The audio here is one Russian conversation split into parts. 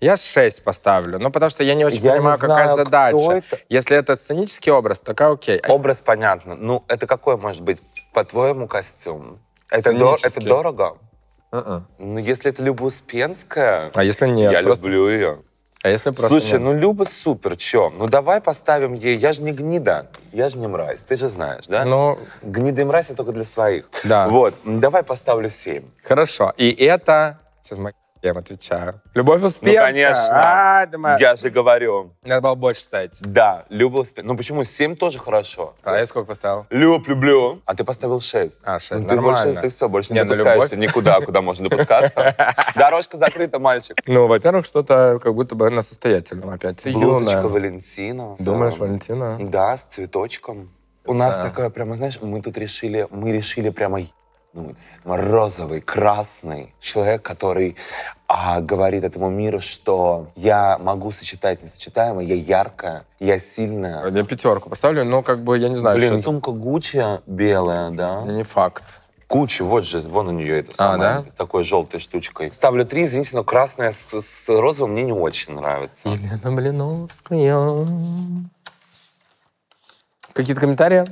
Я 6 поставлю, ну потому что я не очень я понимаю, не знаю, какая задача. Это? Если это сценический образ, то окей. А образ понятно. Ну, это какой может быть, по-твоему, костюм? Это, до, это дорого? Uh-uh. Ну, если это Люба Успенская, а если нет, я просто... люблю ее. А если просто Слушай, нет? ну Люба супер, чё? Ну давай поставим ей, я же не гнида, я же не мразь, ты же знаешь, да? Ну... Но... Гнида и мразь это только для своих. Да. Вот, давай поставлю 7. Хорошо, и это... Сейчас мы кем, отвечаю. Любовь Успенская. Ну, конечно. А, думаю, я же говорю. Надо было больше ставить. Да, любовь. Успенская. Ну почему? 7 тоже хорошо. А я сколько поставил? Люб, люблю. А ты поставил 6. А, 6, ну, ты нормально. Больше, ты все, больше не, не допускаешься любовь. никуда, куда можно допускаться. Дорожка закрыта, мальчик. Ну, во-первых, что-то как будто бы на состоятельном опять. Блузочка Валентина. Думаешь, Валентина? Да, с цветочком. У нас такое прямо, знаешь, мы тут решили, мы решили прямо ну, розовый, красный человек, который а, говорит этому миру, что я могу сочетать несочетаемое, я яркая, я сильная. Я пятерку поставлю, но как бы я не знаю. Блин, сумка Гуччи белая, да? Не факт. Куча, вот же, вон у нее это а, самое, да? с такой желтой штучкой. Ставлю три, извините, но красная с, с розовым мне не очень нравится. Елена Блиновская. Какие-то комментарии?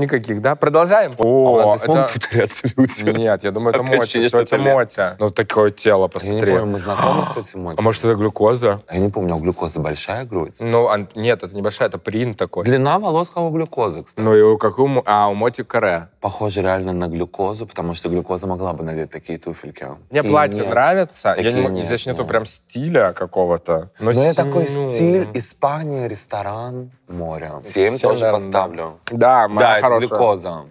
Никаких, да? Продолжаем? О, а у нас здесь это... А нет, я думаю, это Опять Мотя, тетя Мотя. Ну, такое тело, посмотри. Я не помню, мы знакомы с тетей Мотей? А может, это глюкоза? Я не помню, а глюкоза большая грудь? Ну, а, нет, это небольшая, это принт такой. Длина волос, как у глюкозы, кстати. Ну, и у какого? А, у Моти каре. Похоже реально на глюкозу, потому что глюкоза могла бы надеть такие туфельки. Мне такие платье нет. нравится. я не, нет, здесь нет. нету прям стиля какого-то. Но, но с... это такой стиль Испания, ресторан, море. Семь тоже наверное. поставлю. Да, моя да, хорошая. Глюкоза.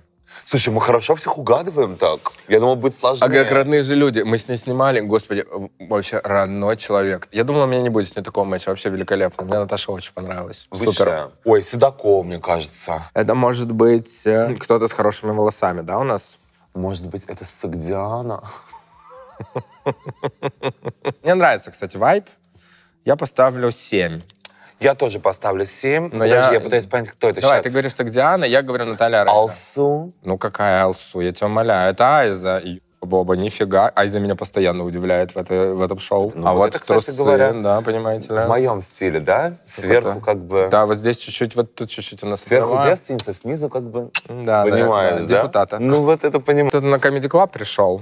Слушай, мы хорошо всех угадываем так. Я думал, будет сложнее. А как родные же люди. Мы с ней снимали, господи, вообще родной человек. Я думал, у меня не будет с ней такого матча. Вообще великолепно. Мне Наташа очень понравилась. Высшая. Супер. Ой, Седоков, мне кажется. Это может быть э, кто-то с хорошими волосами, да, у нас? Может быть, это Сагдиана? Мне нравится, кстати, вайп. Я поставлю 7. Я тоже поставлю 7. Но Подожди, я... я пытаюсь понять, кто это. Давай, сейчас. ты говоришь что Сагдиана, я говорю Наталья Рейна. Алсу. Ну какая Алсу? Я тебя умоляю. Это Айза. Боба, нифига. Айза меня постоянно удивляет в, это, в этом шоу. Ну, а вот, вот это, трусы, говоря, да, понимаете ли? В моем стиле, да? Сверху это, как бы... Да, вот здесь чуть-чуть, вот тут чуть-чуть у нас... Сверху права. девственница, снизу как бы... Да, понимаешь, да, Депутата. Ну вот это понимаю. Ты на Comedy Club пришел?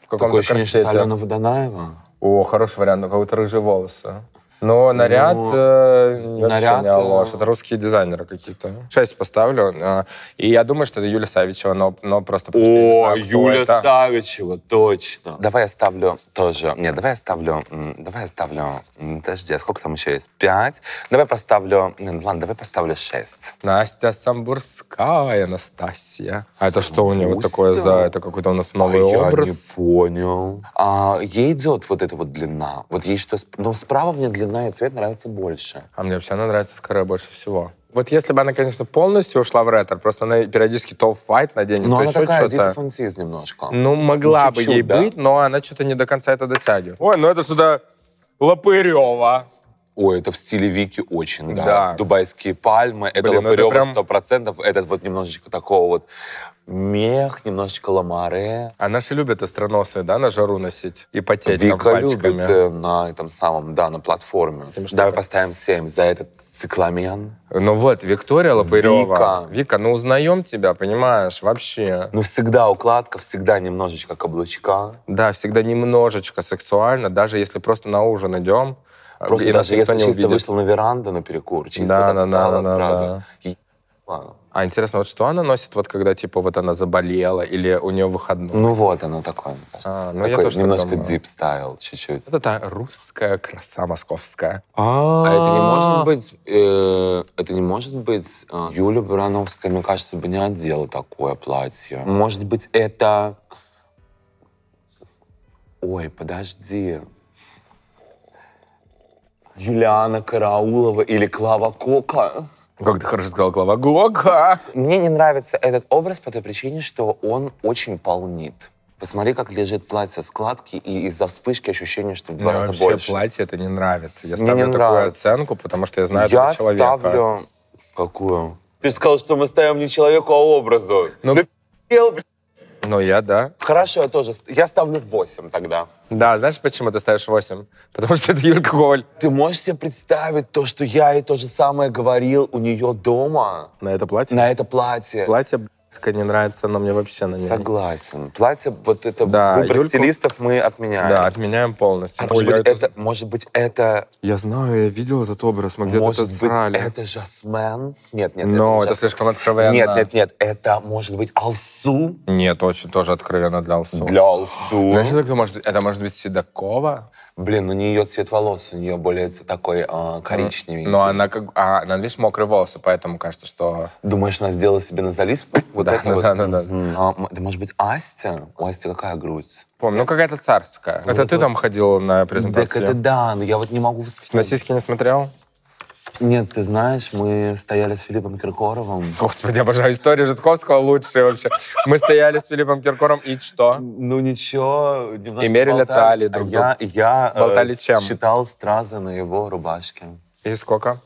В каком-то Такое ощущение, что Алена Водонаева. О, хороший вариант, но как будто рыжие волосы. Но ну, наряд ну, э, наряд, не Алош. Э, это русские дизайнеры какие-то. Шесть поставлю. А, и я думаю, что это Юля Савичева, но, но просто... О, знаю, Юля это. Савичева, точно. Давай я ставлю тоже... Нет, давай я ставлю... Давай я ставлю... Подожди, а сколько там еще есть? Пять? Давай поставлю... Нет, ладно, давай поставлю шесть. Настя Самбурская, Анастасия. А это что у него такое за... Это какой-то у нас а новый а образ? Я не понял. А, ей идет вот эта вот длина. Вот ей что... Ну справа мне длина одна и цвет нравится больше. А мне вообще она нравится скорее больше всего. Вот если бы она, конечно, полностью ушла в ретро, просто она периодически топ файт наденет, но то она еще такая что-то. немножко. Ну, могла ну, бы ей да? быть, но она что-то не до конца это дотягивает. Ой, ну это сюда то Лопырева. Ой, это в стиле Вики очень, да. да. Дубайские пальмы, Блин, ну это Лопырева сто процентов, прям... этот вот немножечко такого вот мех, немножечко ламары. А наши любят остроносы, да, на жару носить и потеть Вика там пальчиками. любит э, на этом самом, да, на платформе. что- Давай поставим 7 за этот цикламен. Ну вот, Виктория Лопырева. Вика. Вика, ну узнаем тебя, понимаешь, вообще. Ну, всегда укладка, всегда немножечко каблучка. Да, всегда немножечко сексуально, даже если просто на ужин идем. Просто и нас даже никто если чисто увидит. вышла на веранду на перекур, чисто Да, так да, встала да, сразу. да. И а. а. интересно, вот что она носит, вот когда типа вот она заболела или у нее выходной? Ну вот она такое, мне кажется. А, ну, такой, я тоже немножко дип стайл, style чуть-чуть. Это та русская краса московская. А, а это не может быть, э, это не может быть э, а, Юля Барановская, мне кажется, бы не одела такое платье. Может быть это, ой, подожди. Юлиана Караулова или Клава Кока. Ну, как ты хорошо сказал, глава Гога. Мне не нравится этот образ по той причине, что он очень полнит. Посмотри, как лежит платье складки, и из-за вспышки ощущение, что в два Мне раза вообще больше. платье это не нравится. Я Мне ставлю такую нравится. оценку, потому что я знаю я этого человека. Я ставлю... Какую? Ты же сказал, что мы ставим не человеку, а образу. Ну... Да ну, я да. Хорошо, я тоже. Я ставлю 8 тогда. Да, знаешь, почему ты ставишь 8? Потому что это Юлька Коваль. Ты можешь себе представить то, что я и то же самое говорил у нее дома? На это платье? На это платье. Платье, не нравится, но мне вообще на ней. Согласен. Платье, вот это да, выбор Юльку... стилистов мы отменяем. Да, отменяем полностью. А может, быть, это... это... может быть, это... Я знаю, я видел этот образ, мы где-то это срали. Быть, это Жасмен? Нет, нет. Но это, это слишком откровенно. Нет, нет, нет. Это, может быть, Алсу? Нет, очень тоже откровенно для Алсу. Для Алсу. Знаешь, это может быть? Это может быть Седокова? Блин, ну не ее цвет волос, у нее более такой э, а, ну, коричневый. Но она как, а, она видишь мокрые волосы, поэтому кажется, что. Думаешь, она сделала себе на залез вот да, это да, вот. Да, да, да. А, да, может быть, Астя? У Асти какая грудь? Помню, ну какая-то царская. Ну, это вот ты вот... там ходил на презентацию? Так это да, но я вот не могу вспомнить. На сиськи не смотрел? Нет, ты знаешь, мы стояли с Филиппом Киркоровым. Господи, обожаю историю Житковского лучшая вообще. Мы стояли с Филиппом Киркором и что? Ну ничего, немножко И мерили талии а друг другу. Я, я э, Болтали э, чем? считал стразы на его рубашке. И сколько?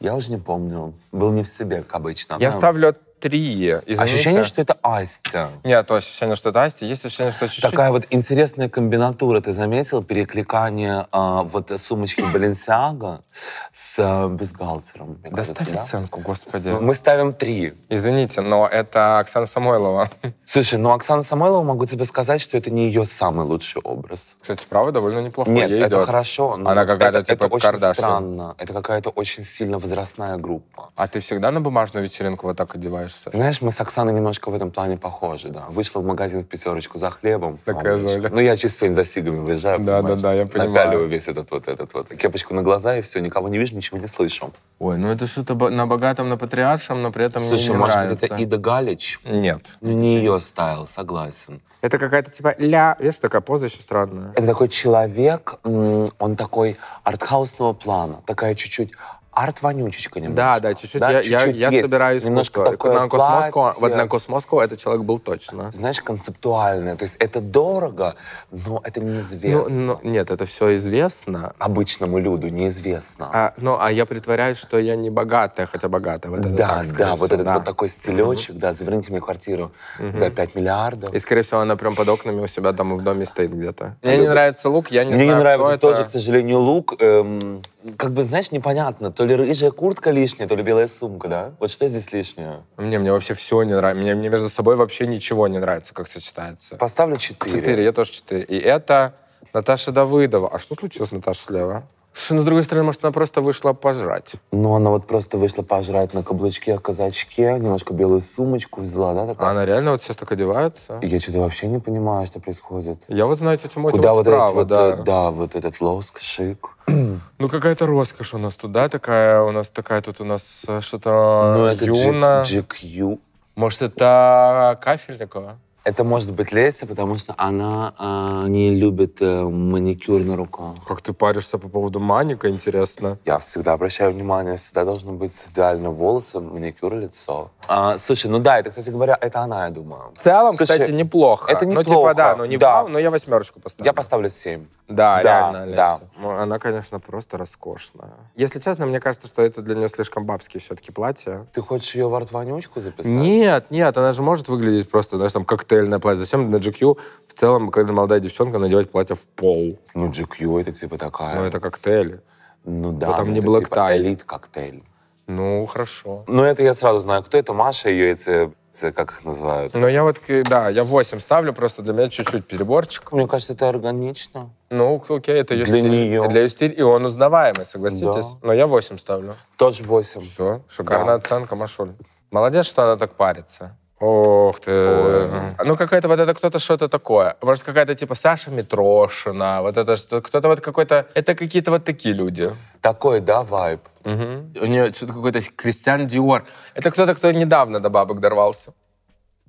Я уже не помню. Был не в себе, как обычно. Я Да. ставлю три. Извините. Ощущение, что это Астя. Нет, ощущение, что это Астя. Есть ощущение, что чуть-чуть... Такая вот интересная комбинатура. Ты заметил перекликание э, вот сумочки Баленсиага с э, бюстгальтером? Доставь да? оценку, господи. Ну, мы ставим три. Извините, но это Оксана Самойлова. Слушай, ну Оксана Самойлова, могу тебе сказать, что это не ее самый лучший образ. Кстати, правда, довольно неплохой. Нет, Ей это идет. хорошо. Но Она какая-то это, типа это очень Кардашин. странно. Это какая-то очень сильно возрастная группа. А ты всегда на бумажную вечеринку вот так одеваешь? общаешься. Знаешь, мы с Оксаной немножко в этом плане похожи, да. Вышла в магазин в пятерочку за хлебом. А такая же. Ну, я чисто сегодня за сигами выезжаю. Да, понимаешь? да, да, я понимаю. Напяливаю весь этот вот, этот вот. Кепочку на глаза и все, никого не вижу, ничего не слышу. Ой, ну это что-то на богатом, на патриаршем, но при этом Слушай, мне не может нравится. быть, это Ида Галич? Нет. Ну, не ее стайл, согласен. Это какая-то типа ля, видишь, такая поза еще странная. Это такой человек, он такой артхаусного плана, такая чуть-чуть арт-вонючечка немножко. Да, да, чуть-чуть. Да? Я, чуть-чуть я, я собираю искусство. Немножко такое на космоску, в однокосмоску этот человек был точно. Знаешь, концептуальное. То есть это дорого, но это неизвестно. Ну, ну, нет, это все известно. Обычному люду неизвестно. А, ну, а я притворяюсь, что я не богатая, хотя богатая. Вот да, так, да, вот этот да. вот такой стилечек, угу. да, заверните мне квартиру угу. за 5 миллиардов. И, скорее всего, она прям под окнами у себя там в доме стоит где-то. Мне не нравится лук, я не мне знаю, Мне не нравится тоже, это. к сожалению, лук. Эм, как бы, знаешь, непонятно. То ли рыжая куртка лишняя, то ли белая сумка, да? Вот что здесь лишнее? Мне, мне вообще все не нравится. Мне, мне между собой вообще ничего не нравится, как сочетается. Поставлю четыре. Четыре, я тоже четыре. И это Наташа Давыдова. А что случилось с Наташей слева? Но, ну, с другой стороны, может, она просто вышла пожрать. Ну, она вот просто вышла пожрать на каблучке, казачке, немножко белую сумочку взяла, да? Такая? Она реально вот сейчас так одевается? Я что-то вообще не понимаю, что происходит. Я вот знаю тетю Мотю Куда вот, вот справа, этот, э, да. Вот, да, вот этот лоск, шик. Ну, какая-то роскошь у нас тут, да, такая, у нас такая тут у нас э, что-то Ну, это юна. GQ. Может, это кафельникова? Это может быть Леся, потому что она э, не любит э, маникюр на руках. Как ты паришься по поводу маника, интересно? Я всегда обращаю внимание, всегда должно быть идеально волосы, маникюр, лицо. А, слушай, ну да, это, кстати говоря, это она, я думаю. В целом, слушай, кстати, неплохо. Это неплохо. Ну, типа, да, ну не да. Вау, но я восьмерочку поставлю. Я поставлю семь. Да, да реально Олеся. Да. Ну, она, конечно, просто роскошная. Если честно, мне кажется, что это для нее слишком бабские все-таки платья. Ты хочешь ее в арт-вонючку записать? Нет, нет, она же может выглядеть просто, знаешь, там, коктейльное платье. Зачем на GQ в целом, когда молодая девчонка, надевать платье в пол? Ну, GQ это типа такая... Ну, это коктейль. Ну да, Потом ну не это, типа, элит-коктейль. Ну, хорошо. Ну, это я сразу знаю, кто это, Маша ее, это, это как их называют? Ну, я вот, да, я 8 ставлю, просто для меня чуть-чуть переборчик. Мне кажется, это органично. Ну, окей, это ее для стиль. Нее. Для ее стиль, и он узнаваемый, согласитесь. Да. Но я 8 ставлю. Тоже 8. Все, шикарная да. оценка, Машуль. Молодец, что она так парится. Ох ты. Ой. Ну, какая-то вот это кто-то что-то такое. Может, какая-то типа Саша Митрошина, вот это что кто-то вот какой-то... Это какие-то вот такие люди. Такой, да, вайб? Угу. У нее что-то какой-то Кристиан Диор. Это кто-то, кто недавно до бабок дорвался.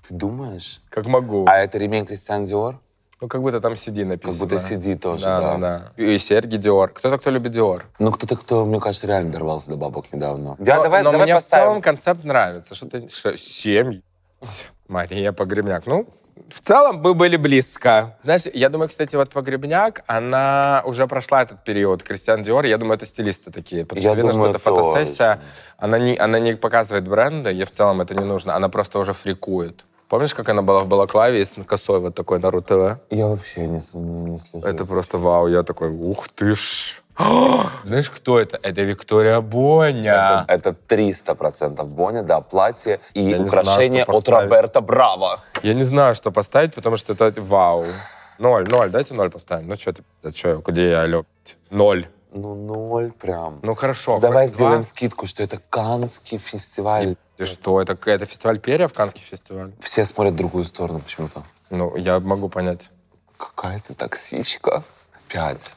Ты думаешь? Как могу. А это ремень Кристиан Диор? Ну, как будто там сиди написано. Как будто сиди тоже, да. да. да, да. И серьги Диор. Кто-то, кто любит Диор. Ну, кто-то, кто, мне кажется, реально дорвался до бабок недавно. Да, но, давай, но давай мне поставим. в целом концепт нравится. Что ты... семь. Мария Погребняк. Ну, в целом мы были близко. Знаешь, я думаю, кстати, вот Погребняк, она уже прошла этот период. Кристиан Диор, я думаю, это стилисты такие. Потому я что видно, что это фотосессия. Она не, она не показывает бренды, ей в целом это не нужно. Она просто уже фрикует. Помнишь, как она была в балаклаве с косой вот такой на РУ-ТВ? Я вообще не, не слышал. Это просто вау, я такой, ух ты ж. Знаешь, кто это? Это Виктория Боня. Это, это 300% Боня, да, платье и Я украшение знаю, от Роберта Браво. Я не знаю, что поставить, потому что это вау. Ноль, ноль, дайте ноль поставим. Ну что ты, да что, где я, алло? Ноль. Ну, ноль прям. Ну, хорошо. Давай сделаем два. скидку, что это Канский фестиваль. Ты что, это, это фестиваль перьев, Канский фестиваль? Все смотрят в другую сторону почему-то. Ну, я могу понять. Какая ты токсичка. Пять.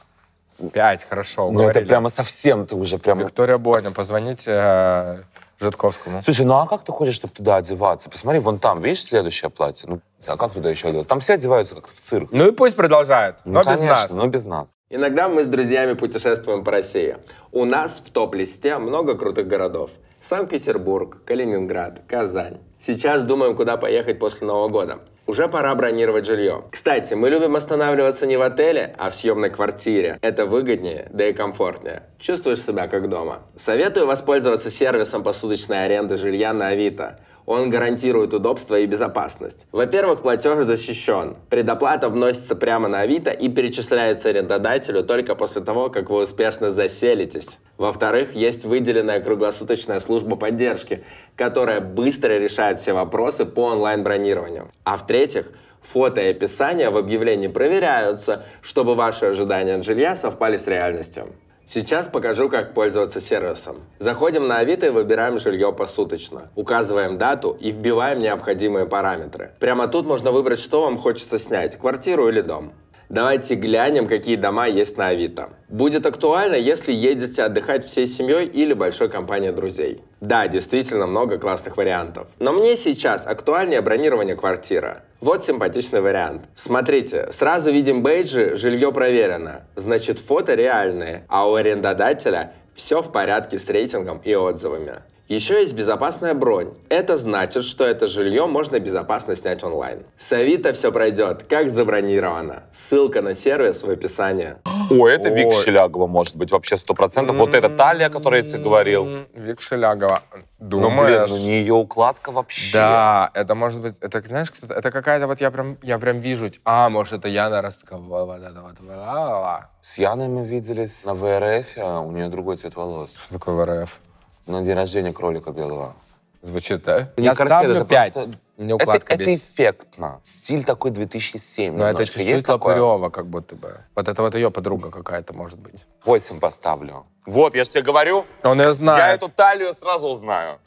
Пять, хорошо, Ну, это прямо совсем ты уже прям Виктория Бойня, позвонить э, Житковскому. Слушай, ну а как ты хочешь, чтобы туда одеваться? Посмотри, вон там, видишь, следующее платье? Ну, а как туда еще одеваться? Там все одеваются как-то в цирк. Ну и пусть продолжает, ну, но без нас. но без нас. Иногда мы с друзьями путешествуем по России. У нас в топ-листе много крутых городов. Санкт-Петербург, Калининград, Казань. Сейчас думаем, куда поехать после Нового года. Уже пора бронировать жилье. Кстати, мы любим останавливаться не в отеле, а в съемной квартире. Это выгоднее, да и комфортнее. Чувствуешь себя как дома. Советую воспользоваться сервисом посуточной аренды жилья на Авито. Он гарантирует удобство и безопасность. Во-первых, платеж защищен. Предоплата вносится прямо на Авито и перечисляется арендодателю только после того, как вы успешно заселитесь. Во-вторых, есть выделенная круглосуточная служба поддержки, которая быстро решает все вопросы по онлайн-бронированию. А в-третьих, фото и описание в объявлении проверяются, чтобы ваши ожидания от жилья совпали с реальностью. Сейчас покажу, как пользоваться сервисом. Заходим на Авито и выбираем жилье посуточно. Указываем дату и вбиваем необходимые параметры. Прямо тут можно выбрать, что вам хочется снять, квартиру или дом. Давайте глянем, какие дома есть на Авито. Будет актуально, если едете отдыхать всей семьей или большой компанией друзей. Да, действительно много классных вариантов. Но мне сейчас актуальнее бронирование квартиры. Вот симпатичный вариант. Смотрите, сразу видим бейджи, жилье проверено. Значит, фото реальные, а у арендодателя все в порядке с рейтингом и отзывами. Еще есть безопасная бронь. Это значит, что это жилье можно безопасно снять онлайн. С Авито все пройдет, как забронировано. Ссылка на сервис в описании. О, это Вик Шелягова, может быть, вообще 100%. Вот это талия, о которой я тебе м-м-м, говорил. Вик Шелягова. Думаешь? Ну, блин, ну не ее укладка вообще. Да, это может быть, это, знаешь, это какая-то вот я прям, я прям вижу, а, может, это Яна Роскова, вот это вот. С Яной мы виделись на ВРФ, а у нее другой цвет волос. Что такое ВРФ? на день рождения кролика белого. Звучит, да? Я корсет, ставлю это Мне это, это эффектно. Стиль такой 2007 Но немножко. это чуть-чуть Есть Лопырева, как будто бы. Вот это вот ее подруга какая-то, может быть. 8 поставлю. Вот, я же тебе говорю. Он ее знает. Я эту талию сразу знаю.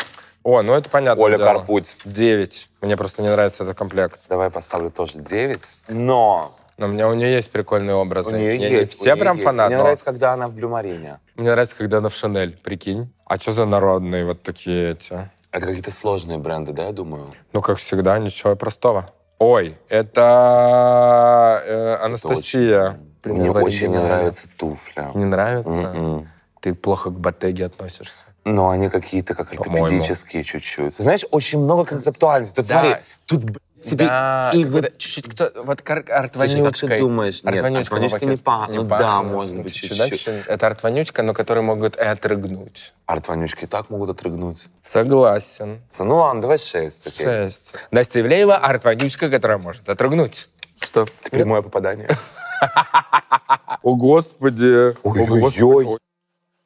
О, ну это понятно. Оля дело. Карпуть. 9. Мне просто не нравится этот комплект. Давай поставлю тоже 9. Но но у меня у нее есть прикольные образы. У нее есть. Не все нее прям есть. фанаты. Мне нравится, когда она в Блюмарине. Мне нравится, когда она в Шанель, прикинь. А что за народные вот такие эти? Это какие-то сложные бренды, да, я думаю? Ну, как всегда, ничего простого. Ой, это э, Анастасия. Это очень... Мне очень не нравится туфля. Не нравится? Mm-mm. М-м. Ты плохо к ботеге относишься. Но они какие-то как ортопедические чуть-чуть. Знаешь, очень много концептуальности. Тут да. смотри, тут Тебе да, и вот чуть-чуть кто вот ну артванючка ты думаешь? Нет, Артванючка не, па... не Ну пахнет, да, может быть, чуть-чуть. Это Артванючка, но которые могут и отрыгнуть. Артванючки так могут отрыгнуть. Согласен. Ну ладно, давай шесть. Окей. Шесть. Настя Ивлеева, Артванючка, которая может отрыгнуть. Что? Это прямое попадание. О, Господи! Ой-ой-ой!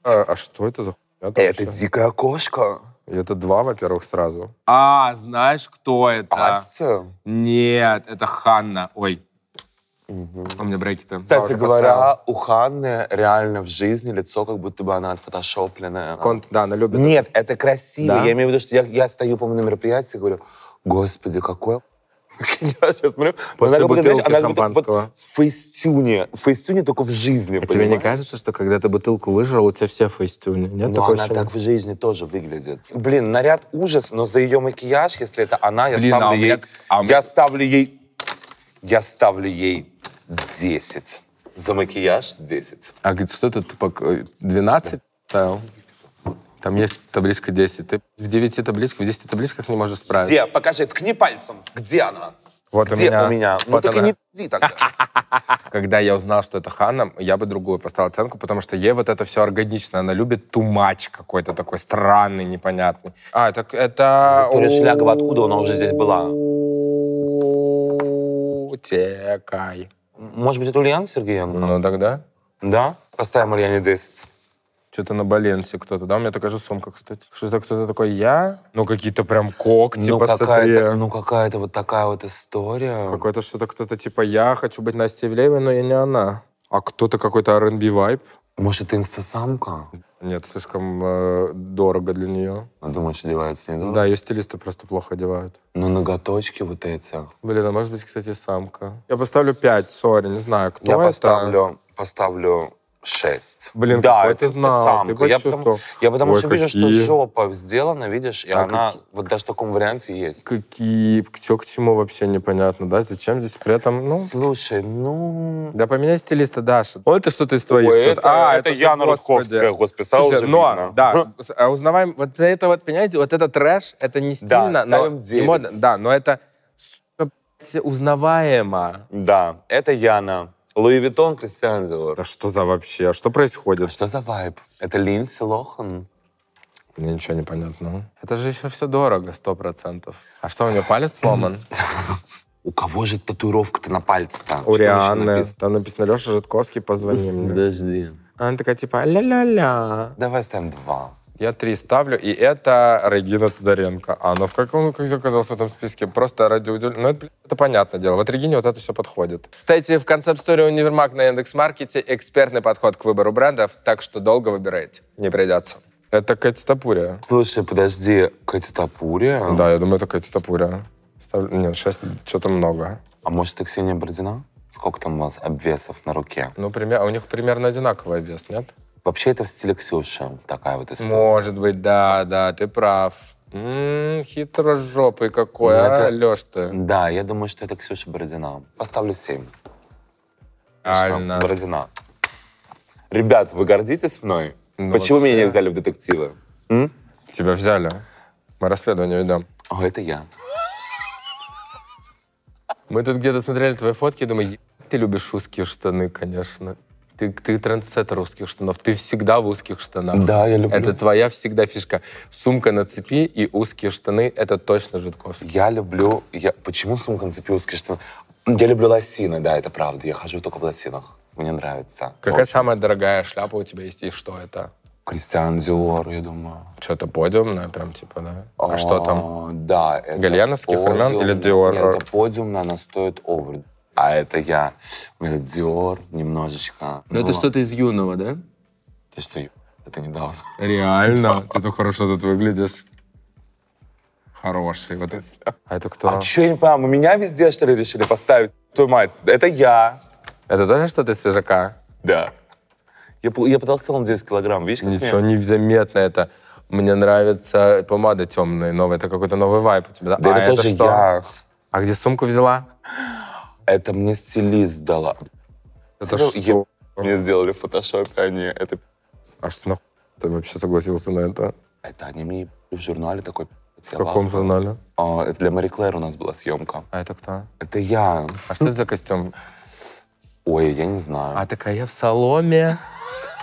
А, а что это за хуйня? Это дикая кошка. И это два, во-первых, сразу. А, знаешь, кто это? Ася? Нет, это Ханна. Ой, Угу. У меня брекеты. Кстати говоря, поставила. у Ханны реально в жизни лицо, как будто бы она отфотошопленная. Конт, да, она любит. Нет, это красиво. Да? Я имею в виду, что я, я стою, по-моему, на мероприятии и говорю, господи, какое Я сейчас смотрю. После она бутылки знаешь, она шампанского. Будто, вот, в фейстюне. В фейстюне только в жизни, А тебе не кажется, что когда ты бутылку выжрал, у тебя все фейстюны? Нет но ну, такой она шум? так в жизни тоже выглядит. Блин, наряд ужас, но за ее макияж, если это она, я Блин, ставлю а ей... Меня... А я ставлю ей... Я ставлю ей 10. За макияж 10. А что тут, типа, 12? Да. Там есть табличка 10. Ты в 9 табличках, в 10 табличках не можешь справиться. Где? Покажи, ткни пальцем. Где она? Вот Где у меня. У меня? Ну, вот ну она. и не пизди тогда. Когда я узнал, что это Ханна, я бы другую поставил оценку, потому что ей вот это все органично. Она любит тумач какой-то такой странный, непонятный. А, так это... Виктория Шлягова, откуда она уже здесь была? Утекай. Может быть, это Ульяна Сергеевна? Ну, тогда. Да? Поставим Ульяне 10 что-то на Баленсе кто-то, да? У меня такая же сумка, кстати. Что-то кто-то такой, я? Ну, какие-то прям когти ну, какая ну, какая-то вот такая вот история. Какое-то что-то кто-то типа, я хочу быть Настей Ивлеевой, но я не она. А кто-то какой-то R&B вайб. Может, это инстасамка? Нет, слишком э, дорого для нее. А думаешь, одевается недорого? Да, ее стилисты просто плохо одевают. Ну, ноготочки вот эти. Блин, а может быть, кстати, самка. Я поставлю 5, сори, не знаю, кто Я это. поставлю, поставлю шесть. Блин, да, это ты знал, самка. ты Я потому, я потому Ой, что какие... вижу, что жопа сделана, видишь, и а она какие... вот даже в таком варианте есть. Какие, что к чему вообще непонятно, да? Зачем здесь при этом, ну... Слушай, ну... Да поменяй стилиста, Даша. Ой, это что-то из твоих. Ой, это, а, это, это Яна Рудковская, господи, стало уже но, видно. Да, а узнаваем, вот за это вот, понимаете, вот этот трэш, это не стильно, да, но... 9. Модно, да, но это узнаваемо. Да, это Яна. Луи Виттон, Кристиан Диор. Да что за вообще? А что происходит? А что за вайб? Это Линдси Лохан? Мне ничего не понятно. Это же еще все дорого, сто процентов. А что, у нее палец сломан? У кого же татуировка-то на пальце-то? У Рианны. Там написано, Леша Житковский, позвони мне. Подожди. А она такая типа, ля-ля-ля. Давай ставим два. Я три ставлю, и это Регина Тодоренко. А, ну в как он как оказался в этом списке? Просто ради удивления. Ну, это, это понятное дело. Вот Регине вот это все подходит. Кстати, в концепт-истории Универмаг на Яндекс.Маркете экспертный подход к выбору брендов, так что долго выбирать не придется. Это Кэти Тапурия. Слушай, подожди, Кэти Тапурия? Да, я думаю, это Кэти Тапурия. Ставлю... Нет, сейчас что-то много. А может, это Ксения Бородина? Сколько там у вас обвесов на руке? Ну, пример... А у них примерно одинаковый вес, нет? Вообще это в стиле Ксюши такая вот история. Может быть, да, да, ты прав. М-м, хитрожопый какой, ну, а, это... Леш ты. Да, я думаю, что это Ксюша Бородина. Поставлю 7. Альна. Бородина. Ребят, вы гордитесь мной? Ну, Почему вообще... меня не взяли в детективы? М? Тебя взяли. Мы расследование ведем. О, это я. Мы тут где-то смотрели твои фотки и думаю, ты любишь узкие штаны, конечно ты, ты трендсеттер узких штанов. Ты всегда в узких штанах. Да, я люблю. Это твоя всегда фишка. Сумка на цепи и узкие штаны — это точно Житковский. Я люблю... Я... Почему сумка на цепи и узкие штаны? Я люблю лосины, да, это правда. Я хожу только в лосинах. Мне нравится. Какая очень. самая дорогая шляпа у тебя есть и что это? Кристиан Диор, я думаю. Что-то подиумное прям, типа, да? А, а что там? Да, это Гальяновский, Фернан или Диор? это подиумное, она стоит овер а это я. У меня Dior немножечко. Но ну, это что-то из юного, да? Ты что, это недавно. Реально? Ты так хорошо тут выглядишь. Хороший. Вот. А это кто? А что я не понимаю, меня везде, что ли, решили поставить? Твою мать, это я. Это тоже что-то из свежака? Да. Я, я потолстел на 10 килограмм, видишь? Ничего мне? незаметно это. Мне нравится помада темная, новая. Это какой-то новый вайп у тебя. Да, а это, это тоже что? я. А где сумку взяла? Это мне стилист дала. Это что? Я... Мне сделали в фотошопе, а не это... А что нахуй ты вообще согласился на это? Это они мне в журнале такой в каком журнале? А, это для Мэри Клэр у нас была съемка. А это кто? Это я. А что это за костюм? Ой, я не знаю. А такая я в соломе.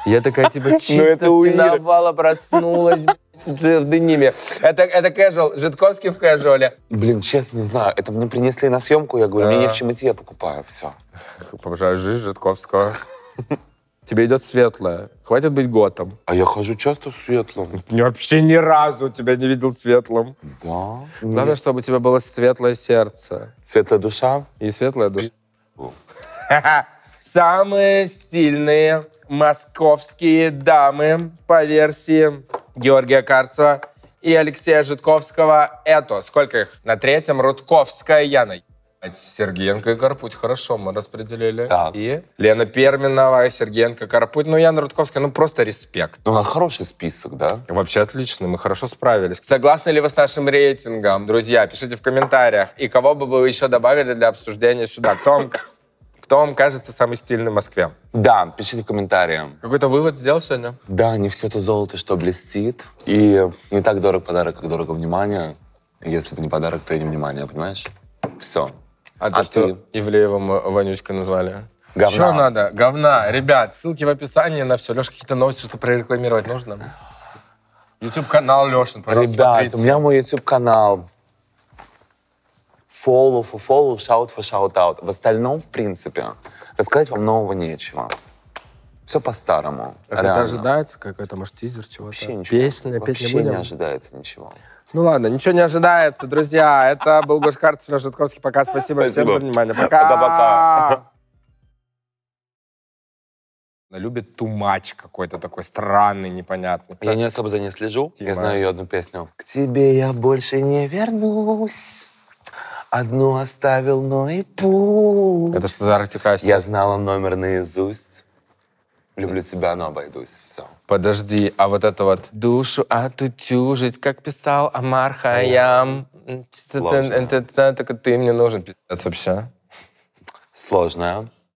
Я такая, типа, ну, чисто синовала, проснулась в дениме. Это, это кэжуал, Житковский в кэжуале. Блин, честно, не знаю, это мне принесли на съемку, я говорю, мне не в чем идти, я покупаю, все. Побежаю жизнь Житковского. Тебе идет светлое. Хватит быть готом. А я хожу часто светлым. Я вообще ни разу тебя не видел светлым. Да? Надо Нет. чтобы у тебя было светлое сердце. Светлая душа? И светлая душа. Самые стильные «Московские дамы» по версии Георгия Карцева и Алексея Житковского «Это». Сколько их? На третьем Рудковская Яна. Сергеенко и Карпуть, хорошо, мы распределили. Так. И Лена Перминова, Сергеенко, Карпуть. Ну, Яна Рудковская, ну просто респект. Ну, хороший список, да? Вообще отлично, мы хорошо справились. Согласны ли вы с нашим рейтингом, друзья? Пишите в комментариях. И кого бы вы еще добавили для обсуждения сюда? Кто вам кто вам кажется самый стильный в Москве? Да, пишите в комментариях. Какой-то вывод сделал сегодня? Да, не все то золото, что блестит. И не так дорог подарок, как дорого внимание. Если бы не подарок, то и не внимание, понимаешь? Все. А, а то, а ты... что Ивлеевым Вонючка назвали? Говна. Что надо? Говна. Ребят, ссылки в описании на все. Леша, какие-то новости, что прорекламировать нужно? YouTube-канал Лешин, пожалуйста, Ребят, смотрите. у меня мой YouTube-канал follow for follow, shout for shout out. В остальном, в принципе, рассказать вам нового нечего. Все по-старому. А это ожидается какой-то, может, тизер чего-то? Вообще ничего. Песня, Вообще не, ожидается ничего. Ну ладно, ничего не ожидается, друзья. Это был Гош Карцев, Леша Житковский. Пока. Спасибо, Спасибо всем за внимание. Пока. Да, пока Она любит тумач какой-то такой странный, непонятный. Я не особо за ней слежу. Тима. Я знаю ее одну песню. К тебе я больше не вернусь. Одну оставил, но и пусть. Это что за артикасти? Я знала номер наизусть. Люблю тебя, но обойдусь. Все. Подожди, а вот это вот «Душу отутюжить», как писал Амар Хаям. Сложно. Ты мне нужен, пи***ц вообще. Сложно.